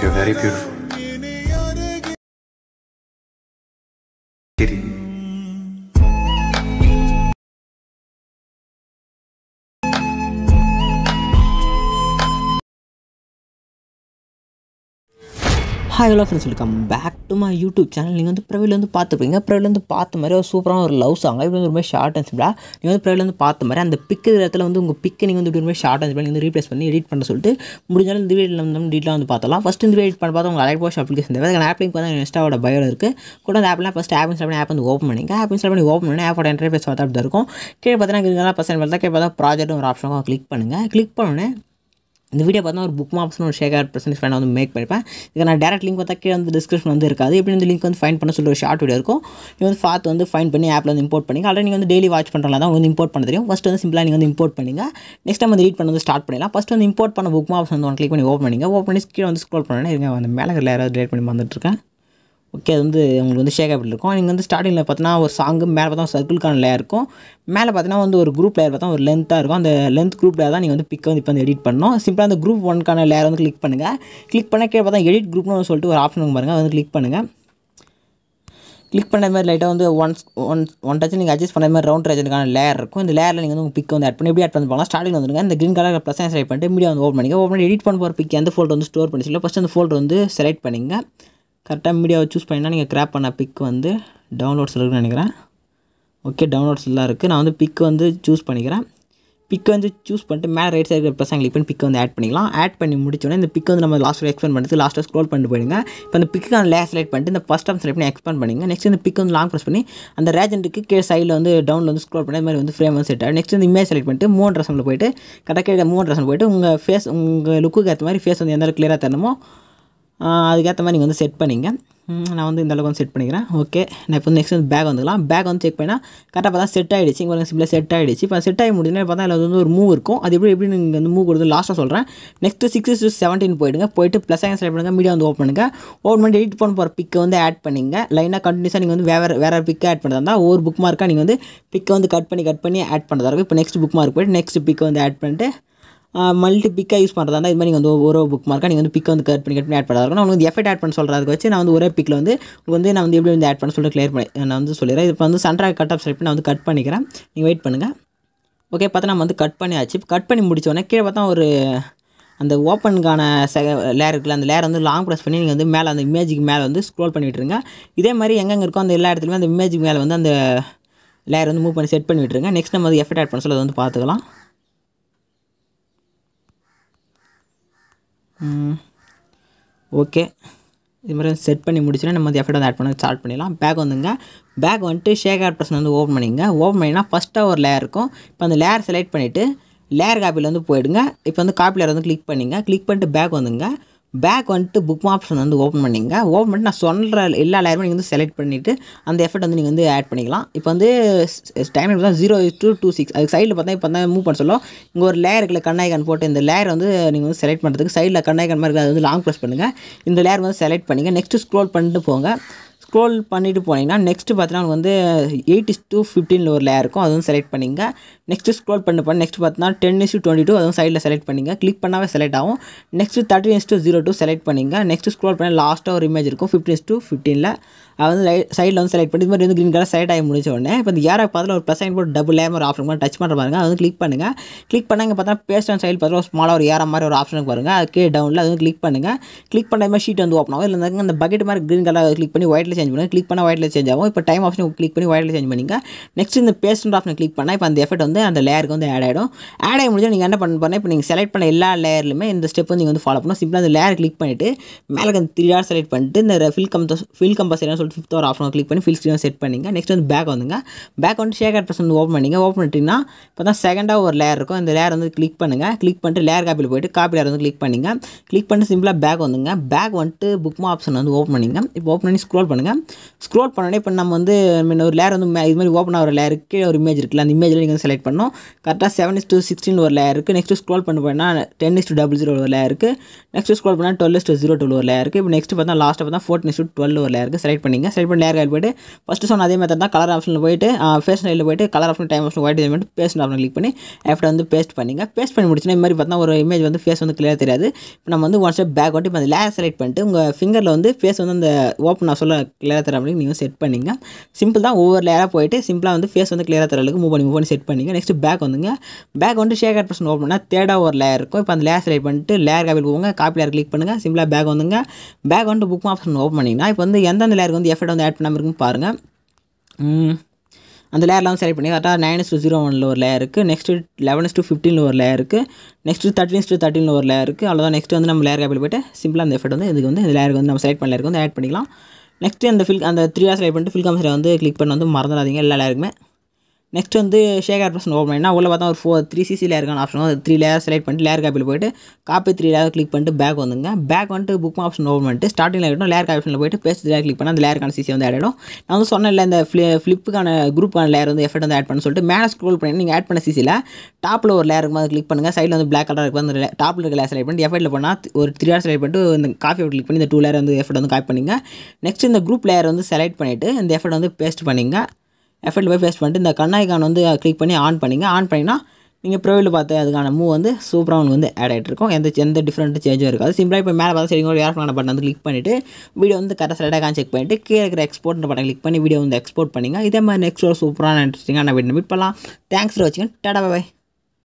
You're very beautiful. Kitty. Hi hello friends welcome back to my YouTube channel நீங்கள் வந்து ப்ரவிலேருந்து பார்த்துப்பீங்க ப்ரவிலேருந்து பார்த்த மாதிரி ஒரு சூப்பரான ஒரு லவ் சாங் இப்படி வந்து ரொம்ப ஷார்ட் அண்ட் சிம்பிளாக நீங்கள் வந்து ப்ரவிலேருந்து பார்த்த மாதிரி அந்த பிக்கு இடத்துல வந்து உங்கள் பிக்கு நீங்கள் வந்து இப்படி ரொம்ப ஷார்ட் அண்ட் நீங்கள் வந்து ரீப்ளேஸ் பண்ணி எடிட் பண்ண சொல்லிட்டு முடிஞ்சாலும் இந்த வீடியோ நம்ம டீட்டெயில் வந்து பார்த்தலாம் ஃபஸ்ட் இந்த வீடியோ பண்ண பார்த்தா உங்கள் அலைட் வாஷ் அப்ளிகேஷன் தேவை அதுக்கு ஆப் லிங்க் இன்ஸ்டாவோட பயோ இருக்குது கூட அந்த ஆப்லாம் ஃபஸ்ட் ஆப் இன்ஸ்டால் ஆப் வந்து ஓப்பன் பண்ணிங்க ஆப் இன்ஸ்டால் பண்ணி ஓப்பன் பண்ணி ஆப்போட இன்டர்ஃபேஸ் பார்த்தா அப்படி இருக்கும் கீழே பார்த்தீங்கன்னா இதெல்லாம் பசங்க பார்த்தா கீழே பார்த்தா ப்ராஜெக்ட் ஒரு ஆப்ஷனாக கிளிக் பண்ணுங்கள் கிளிக் பண்ணுவேன் இந்த வீடியோ பார்த்தா ஒரு புக் மாப்ஸ்னு ஒரு ஷேகர் பிஸ்னஸ் ஃபேன் வந்து மேக் பண்ணிப்பேன் இதுக்கு நான் டேரக்ட் லிங்க் பார்த்தா கீழே வந்து டிஸ்கிரிப்ஷன் வந்து இருக்காது எப்படி இந்த லிங்க் வந்து ஃபைன் பண்ண சொல்லி ஒரு ஷார்ட் வீடியோ இருக்கும் நீங்கள் வந்து பார்த்து வந்து ஃபைன் பண்ணி ஆப்பில் வந்து இம்போர்ட் பண்ணி ஆல்ரெடி நீங்கள் வந்து டெய்லி வாட்ச் பண்ணுறதா தான் வந்து இம்போர்ட் பண்ண தெரியும் ஃபஸ்ட் வந்து சிம்பிளாக நீங்கள் வந்து இம்போர்ட் பண்ணுங்க நெக்ஸ்ட் டைம் வந்து ரீட் பண்ண வந்து ஸ்டார்ட் பண்ணலாம் ஃபஸ்ட் வந்து இம்போர்ட் பண்ண புக் மாப்ஸ் வந்து ஒன் கிளிக் பண்ணி ஓப்பன் பண்ணிங்க ஓப்பன் பண்ணி கீழே வந்து ஸ்க்ரோல் பண்ணுறேன் இங்கே வந்து மேலே யாராவது டேட் பண்ணி வந்துட்டுருக்கேன் ஓகே அது வந்து உங்களுக்கு வந்து ஷேக் ஆப்பிட்டு இருக்கும் நீங்கள் வந்து ஸ்டார்டிங்கில் பார்த்தீங்கன்னா ஒரு சாங்கு மேலே பார்த்தா சர்க்கிள்கான லேயர் இருக்கும் மேலே பார்த்தீங்கன்னா வந்து ஒரு குரூப் லேயர் பார்த்தா ஒரு லென்த்தாக இருக்கும் அந்த லென்த் குரூப் லேயர் தான் நீங்கள் வந்து பிக் வந்து இப்போ வந்து எடிட் பண்ணணும் சிம்பிளாக அந்த குரூப் ஒன்கான லேயர் வந்து கிளிக் பண்ணுங்கள் கிளிக் பண்ண கீழே பார்த்தா எடிட் குரூப்னு சொல்லிட்டு ஒரு ஆப்ஷன் பாருங்கள் அது வந்து கிளிக் பண்ணுங்கள் கிளிக் பண்ண மாதிரி லைட்டாக வந்து ஒன் ஒன் ஒன் டச்சு நீங்கள் அட்ஜஸ்ட் பண்ண மாதிரி ரவுண்ட் ரேஜனுக்கான லேயர் இருக்கும் இந்த லேயரில் நீங்கள் வந்து உங்கள் பிக் வந்து ஆட் பண்ணி எப்படி ஆட் பண்ணி போகலாம் ஸ்டார்டிங் வந்துருங்க இந்த க்ரீன் கலர் ப்ளஸ் செலக்ட் பண்ணிட்டு மீடியா வந்து ஓப்பன் பண்ணிங்க ஓப்பன் பண்ணி எடிட் பண்ண போகிற பிக் எந்த ஃபோல்டர் வந்து ஸ்டோர் பண்ணி சொல்ல ஃபஸ்ட்டு அந்த ஃபோல்டர் வந்து செலக்ட் பண்ணிங்க கரெக்டாக மீடியாவை சூஸ் பண்ணிங்கன்னா நீங்கள் கிராப் பண்ண பிக் வந்து டவுன்லோட்ஸ் இருக்குன்னு நினைக்கிறேன் ஓகே டவுன்லோட்ஸ்லாம் இருக்குது நான் வந்து பிக் வந்து சூஸ் பண்ணிக்கிறேன் பிக் வந்து சூஸ் பண்ணிட்டு மேலே ரைட் சைடு இருக்கிற ப்ளஸ் கிளிக் பண்ணி பிக் வந்து ஆட் பண்ணிக்கலாம் ஆட் பண்ணி முடிச்சோடனே இந்த பிக் வந்து நம்ம லாஸ்ட்டில் எக்ஸ்பெண்ட் பண்ணிட்டு லாஸ்ட்டாக ஸ்க்ரோல் பண்ணிட்டு போயிடுங்க இப்போ அந்த அந்த லே செலக்ட் பண்ணிட்டு இந்த ஃபஸ்ட் டைம் செலக்ட் பண்ணி எக்ஸ்பெண்ட் பண்ணிங்க நெக்ஸ்ட் இந்த பிக் வந்து லாங் ப்ரெஸ் பண்ணி அந்த ரேஜெண்ட்டுக்கு கீழே சைடில் வந்து டவுன் வந்து ஸ்க்ரோல் பண்ணி அது மாதிரி வந்து ஃப்ரேம் வந்து செட் ஆகும் நெக்ஸ்ட் இந்த இமேஜ் செலக்ட் பண்ணிட்டு மூணு ரசமில் போயிட்டு கரெக்டாக மூணு ட்ரெஸ்ஸில் போயிட்டு உங்கள் ஃபேஸ் உங்கள் லுக்குக்கு ஏற்ற மாதிரி ஃபேஸ் வந்து எந்த கிளியராக தரணுமோ அதுக்கேற்ற மாதிரி நீங்கள் வந்து செட் பண்ணிங்க நான் வந்து இந்த அளவுக்கு வந்து செட் பண்ணிக்கிறேன் ஓகே நான் இப்போ நெக்ஸ்ட் வந்து பேக் வந்துக்கலாம் பேக் வந்து செக் பண்ணால் கரெக்டாக பார்த்தா செட் ஆகிடுச்சு இங்கே சிம்பிள் செட் ஆகிடுச்சு இப்போ செட் ஆகி முடிஞ்சுன்னா பார்த்தா அதில் வந்து ஒரு மூவ் இருக்கும் அது எப்படி எப்படி நீங்கள் வந்து மூவ் கொடுத்து லாஸ்ட்டாக சொல்கிறேன் நெக்ஸ்ட் சிக்ஸ் டு செவன்டீன் போயிடுங்க போயிட்டு ப்ளஸ் ஆயின் செலக்ட் பண்ணுங்கள் மீடியா வந்து ஓப்பன் பண்ணுங்கள் ஓப்பன் பண்ணி எடிட் பண்ண போகிற பிக்கை வந்து ஆட் பண்ணிங்க லைனாக கண்டினியூஸாக நீங்கள் வந்து வேறு வேறு பிக்கை ஆட் பண்ணுறதா இருந்தால் ஒவ்வொரு புக் மார்க்காக நீங்கள் வந்து பிக்கை வந்து கட் பண்ணி கட் பண்ணி ஆட் பண்ணுறதா இருக்கும் இப்போ நெக்ஸ்ட் புக் மார்க் போய்ட்டு நெக்ஸ்ட் பிக்கை வந்து ஆட் பண்ணிட்டு மல்டி பிக்காக யூஸ் பண்ணுறதா இருந்தால் இது மாதிரி நீங்கள் வந்து ஒரு புக் மார்க்காக நீங்கள் வந்து பிக் வந்து கட் பண்ணி கட் பண்ணி ஆட் பண்ணுறதா இருக்கும் எஃபெக்ட் ஆட் பண்ண சொல்கிறதுக்கு வச்சு நான் வந்து ஒரே பிக்கில் வந்து உங்களுக்கு வந்து நான் வந்து எப்படி வந்து ஆட் பண்ண சொல்லிட்டு கிளியர் பண்ணி நான் வந்து சொல்லிடுறேன் இப்போ வந்து சென்ட்ராக கட் ஆஃப் ஸ்ட்ரைப் நான் வந்து கட் பண்ணிக்கிறேன் நீங்கள் வெயிட் பண்ணுங்கள் ஓகே பார்த்தா நம்ம வந்து கட் பண்ணியாச்சு கட் பண்ணி முடித்தோடனே கீழே பார்த்தா ஒரு அந்த ஓப்பனுக்கான ச லேர் இருக்குல்ல அந்த லேர் வந்து லாங் ப்ரெஸ் பண்ணி நீங்கள் வந்து மேலே அந்த இமேஜுக்கு மேலே வந்து ஸ்க்ரோல் பண்ணிகிட்ருங்க இதே மாதிரி எங்கெங்கே இருக்கோ அந்த எல்லா இடத்துலையுமே அந்த இமேஜுக்கு மேலே வந்து அந்த லேயர் வந்து மூவ் பண்ணி செட் பண்ணி விட்டுருங்க நெக்ஸ்ட் நம்ம வந்து எஃபெக்ட் ஆட் பண்ண சொல்லி அதை வந்து பார்த்துக்கலாம் ஓகே இது மாதிரி செட் பண்ணி முடிச்சுன்னா நம்ம எஃபர்ட் வந்து ஆட் பண்ண ஸ்டார்ட் பண்ணிடலாம் பேக் வந்துங்க பேக் வந்துட்டு ஷேகர் பர்சன் வந்து ஓப்பன் பண்ணிங்க ஓப்பன் பண்ணிங்கன்னா ஃபஸ்ட்டாக ஒரு லேயர் இருக்கும் இப்போ அந்த லேயர் செலக்ட் பண்ணிவிட்டு லேயர் காப்பியில் வந்து போயிடுங்க இப்போ வந்து காப்பி லேயர் வந்து கிளிக் பண்ணிங்க கிளிக் பண்ணிட்டு பேக் வந்துங்க பேக் வந்துட்டு புக் ஆப்ஷன் வந்து ஓப்பன் பண்ணிங்க ஓப்பன் பண்ணிட்டு நான் சொல்கிற எல்லா லேயருமே நீங்கள் வந்து செலக்ட் பண்ணிவிட்டு அந்த எஃபர்ட் வந்து நீங்கள் வந்து ஆட் பண்ணிக்கலாம் இப்போ வந்து டைம் பார்த்தா ஜீரோ டூ டூ சிக்ஸ் அதுக்கு சைடில் பார்த்தா இப்போ தான் மூவ் பண்ண சொல்லோ இங்கே ஒரு லேயர் இருக்குல்ல கண்ணாய்கான் போட்டு இந்த லேயர் வந்து நீங்கள் வந்து செலக்ட் பண்ணுறதுக்கு சைடில் கண்ணாய்கன் மாதிரி இருக்குது அது வந்து லாங் ப்ரெஸ் பண்ணுங்கள் இந்த லேயர் வந்து செலக்ட் பண்ணிங்க நெக்ஸ்ட்டு ஸ்க்ரோல் பண்ணிட்டு போங்க ஸ்க்ரோல் பண்ணிவிட்டு போனீங்கன்னா நெக்ஸ்ட்டு பார்த்தீங்கன்னா வந்து எயிட் இஸ் டூ ஃபிஃப்டீனில் ஒரு லேயர் இருக்கும் அதுவும் செலக்ட் பண்ணிங்க நெக்ஸ்ட்டு ஸ்க்ரோல் பண்ண பண்ணி நெக்ஸ்ட் பார்த்தீங்கன்னா டென் இஸ் டுவெண்ட்டி டூ அதுவும் சைடில் செலக்ட் பண்ணிங்க கிளிக் பண்ணாவே செலக்ட் ஆகும் நெக்ஸ்ட்டு தேர்ட்டின் இன்ஸ் டூ ஜீரோ டூ செலக்ட் பண்ணிங்க நெக்ஸ்ட் ஸ்க்ரோல் பண்ணி லாஸ்ட்டாக ஒரு இமேஜ் இருக்கும் ஃபிஃப்டின் டூ ஃபிஃப்டீனில் அது வந்து சைடில் வந்து செலக்ட் பண்ணி இது மாதிரி வந்து க்ரீன் கலர் செலக்ட் ஆகி முடிச்ச உடனே இப்போ இந்த ஏரா பார்த்தாலும் ஒரு ப்ளஸ் சைன் போட்டு டபுள் லேம் ஒரு ஆப்ஷன் டச் பண்ணுற பாருங்க அது வந்து கிளிக் பண்ணுங்கள் கிளிக் பண்ணாங்க பார்த்தா பேஸ்ட் ஆன் சைடு பார்த்தா ஒரு ஸ்மாலாக ஒரு ஏற மாதிரி ஒரு ஆப்ஷனுக்கு பாருங்க கே டவுனில் அது வந்து கிளிக் பண்ணுங்கள் கிளிக் பண்ண மாதிரி ஷீட் வந்து ஓப்பன் ஆகும் இல்லை இந்த பக்கெட் மாதிரி க்ரீன் கலர் கிளிக் பண்ணி ஒயிட்டில் சேஞ்ச் பண்ணுங்கள் கிளிக் பண்ணால் ஒயிட்டில் சேஞ்ச் ஆகும் இப்போ டைம் ஆப்ஷன் கிளிக் பண்ணி ஒயிட்டில் சேஞ்ச் பண்ணிங்க நெக்ஸ்ட் இந்த பேஸ்ட் ஆப்ஷன் கிளிக் பண்ணால் இப்போ அந்த எஃபெக்ட் வந்து அந்த லேயருக்கு வந்து ஆட் ஆகிடும் ஆட் ஆகி முடிஞ்சால் நீங்கள் என்ன பண்ண இப்போ நீங்கள் செலக்ட் பண்ண எல்லா லேயர்லுமே இந்த ஸ்டெப் வந்து நீங்கள் வந்து ஃபாலோ பண்ணும் சிம்பிளாக அந்த லேயர் கிளிக் பண்ணிவிட்டு மேலே அந்த த்ரீ ஆர் செலக்ட் பண்ணிட்டு இந்த ஃபில் கம்பஸ் ஃபில் கம்பல்சரியாக சொல்லிட்டு ஃபிஃப்த் ஒரு ஆப்ஷன் கிளிக் பண்ணி ஃபில் ஸ்க்ரீன் செட் பண்ணிங்க நெக்ஸ்ட் வந்து பேக் வந்துங்க பேக் வந்து ஷேகர் வந்து ஓப்பன் பண்ணிங்க ஓப்பன் பண்ணிட்டீங்கன்னா இப்போ தான் செகண்டாக ஒரு லேயர் இருக்கும் இந்த லேயர் வந்து கிளிக் பண்ணுங்கள் கிளிக் பண்ணிட்டு லேயர் காப்பியில் போயிட்டு காப்பி லேயர் வந்து கிளிக் பண்ணிங்க கிளிக் பண்ணிட்டு சிம்பிளாக பேக் வந்துங்க பேக் வந்துட்டு புக் ஆப்ஷன் வந்து ஓப்பன் பண்ணிங்க இப்போ ஓப்பன் பண்ணி ஸ்க்ரோல் பண்ணுங்கள் பண்ணுங்கள் ஸ்க்ரோல் பண்ணோடனே இப்போ நம்ம வந்து மீன் ஒரு லேர் வந்து இது மாதிரி ஓப்பன் ஆகிற லேருக்கு ஒரு இமேஜ் இருக்குல்ல அந்த இமேஜில் நீங்கள் வந்து செலக்ட் பண்ணோம் கரெக்டாக செவன் இஸ் டூ சிக்ஸ்டின் ஒரு லேர் இருக்குது நெக்ஸ்ட்டு ஸ்க்ரோல் பண்ண போனால் ten is two double zero ஒரு லேர் இருக்குது நெக்ஸ்ட் ஸ்க்ரோல் பண்ணால் twelve is two zero twelve ஒரு லேர் இருக்குது இப்போ நெக்ஸ்ட் பார்த்தா லாஸ்ட்டு பார்த்தா ஃபோர்ட் இஸ் டூ டுவெல் ஒரு லேர் செலக்ட் பண்ணிங்க செலக்ட் பண்ணி லேர் போய்ட்டு ஃபஸ்ட்டு சொன்ன அதே மாதிரி தான் கலர் ஆப்ஷனில் போய்ட்டு ஃபேஷன் ஸ்டைலில் போய்ட்டு colour option time option white மட்டும் பேஸ்ட் ஆப்ஷன் கிளிக் பண்ணி ஆஃப்டர் வந்து பேஸ்ட் பண்ணிங்க பேஸ்ட் பண்ணி முடிச்சுன்னா இது மாதிரி பார்த்தா ஒரு இமேஜ் வந்து ஃபேஸ் வந்து கிளியர் தெரியாது இப்போ நம்ம வந்து ஒன் ஸ்டெப் பேக் ஓட்டி இப்போ அந்த லேர் செலக்ட் பண்ணிட்டு உங்கள் ஃபிங்கரில் வந்து ஃபேஸ் வந்து அந்த ஓப்பன் நான் சொல்ல கிளியராக தர அளவுக்கு நீங்கள் செட் பண்ணிங்க சிம்பிள் தான் ஒவ்வொரு லேயராக போயிட்டு சிம்பிளாக வந்து ஃபேஸ் வந்து கிளியராக தர அளவுக்கு மூவ் பண்ணி மூவ் பண்ணி செட் பண்ணிங்க நெக்ஸ்ட் பேக் வந்துங்க பேக் வந்து ஷேக் ஆட் பர்சன் ஓப்பன் பண்ணால் தேர்டாக ஒரு லேயர் இருக்கும் இப்போ அந்த லேயர் செலக்ட் பண்ணிட்டு லேயர் காப்பி போவாங்க காப்பி லேயர் கிளிக் பண்ணுங்கள் சிம்பிளாக பேக் வந்துங்க பேக் வந்துட்டு புக் ஆப்ஷன் ஓப்பன் பண்ணிங்கன்னா இப்போ வந்து எந்தெந்த லேயருக்கு வந்து எஃபர்ட் வந்து ஆட் பண்ணாமல் இருக்குன்னு பாருங்கள் அந்த லேயர்லாம் செலக்ட் பண்ணி கரெக்டாக நைன் டூ ஜீரோ ஒனில் ஒரு லேயர் இருக்குது நெக்ஸ்ட்டு லெவன்ஸ் டூ ஃபிஃப்டினில் ஒரு லேயர் இருக்குது நெக்ஸ்ட் தேர்ட்டின் டூ தேர்ட்டினில் ஒரு லேயர் இருக்குது அவ்வளோதான் நெக்ஸ்ட் வந்து நம்ம லேயர் காப்பில் போய்ட்டு சிம்பிளாக அந்த எஃபெக்ட் வந்து இதுக்கு வந்து இந்த லேயருக்கு வந்து நம்ம செலக்ட் பண்ணலாம் வந்து ஆட் பண்ணிக்கலாம் நெக்ஸ்ட்டு அந்த ஃபில் அந்த த்ரீ ஆர்ஸ் ரைட் பண்ணிட்டு ஃபில் காம்ஸில் வந்து கிளிக் பண்ண வந்து மறந்துடாதீங்க எல்லா எல்லாருக்குமே நெக்ஸ்ட் வந்து ஷேகர் ஆப்ஷன் ஓப்பன் பண்ணிங்கன்னா உள்ள பார்த்தா ஒரு ஃபோர் த்ரீ சிசி லேயருக்கான ஆப்ஷன் வந்து த்ரீ லேயர் செலக்ட் பண்ணிட்டு லேயர் காப்பியில் போய்ட்டு காப்பி த்ரீ லேயர் கிளிக் பண்ணிட்டு பேக் வந்துங்க பேக் வந்துட்டு புக் ஆப்ஷன் ஓப்பன் பண்ணிட்டு ஸ்டார்டிங் இருக்கட்டும் லேயர் ஆப்ஷனில் போய்ட்டு பேஸ்ட் லேயர் கிளிக் பண்ணால் அந்த லேயருக்கான சிசி வந்து ஆட் ஆகிடும் நான் வந்து சொன்னேன் இல்லை இந்த ஃபிளி ஃப்ளிப்புக்கான குரூப்பான லேயர் வந்து எஃபெக்ட் வந்து ஆட் பண்ண சொல்லிட்டு மேலே ஸ்க்ரோல் பண்ணி நீங்கள் ஆட் பண்ண சிசியில் டாப்பில் ஒரு லேயர் வந்து கிளிக் பண்ணுங்கள் சைடில் வந்து பிளாக் கலர் இருக்கும் அந்த டாப்பில் இருக்க லேயர் செலக்ட் பண்ணிட்டு எஃபெக்ட்டில் பண்ணால் ஒரு த்ரீ ஹவர் செலக்ட் பண்ணிட்டு இந்த காஃபி கிளிக் பண்ணி இந்த டூ லேயர் வந்து எஃபெக்ட் வந்து காப்பி பண்ணிங்க நெக்ஸ்ட் இந்த குரூப் லேயர் வந்து செலக்ட் பண்ணிவிட்டு இந்த எஃபெக்ட் வந்து பேஸ்ட் பண்ணிங்க எஃபர்ட் போய் பேஸ்ட் பண்ணிட்டு இந்த கண்ணாய்க்கான் வந்து கிளிக் பண்ணி ஆன் பண்ணிங்க ஆன் பண்ணிங்கன்னா நீங்கள் ப்ரோவில் பார்த்து அதுக்கான மூவ் வந்து சூப்பராக உங்களுக்கு வந்து ஆட் ஆகிட்டு இருக்கும் எந்த எந்த டிஃப்ரெண்ட் சேஞ்சும் இருக்காது சிம்பிளாக இப்போ மேலே பார்த்தா சரிங்க ஒரு பண்ண பட்டன் வந்து கிளிக் பண்ணிவிட்டு வீடியோ வந்து கரெக்டாக செலக்டாக செக் பண்ணிவிட்டு கீழே இருக்கிற எக்ஸ்போர்ட் பட்டன் கிளிக் பண்ணி வீடியோ வந்து எக்ஸ்போர்ட் பண்ணிங்க இதே மாதிரி நெக்ஸ்ட் ஒரு சூப்பரான நான் வீட்டில் மீட் பண்ணலாம் தேங்க்ஸ் ஃபார் வாட்சிங் டாடா பாய்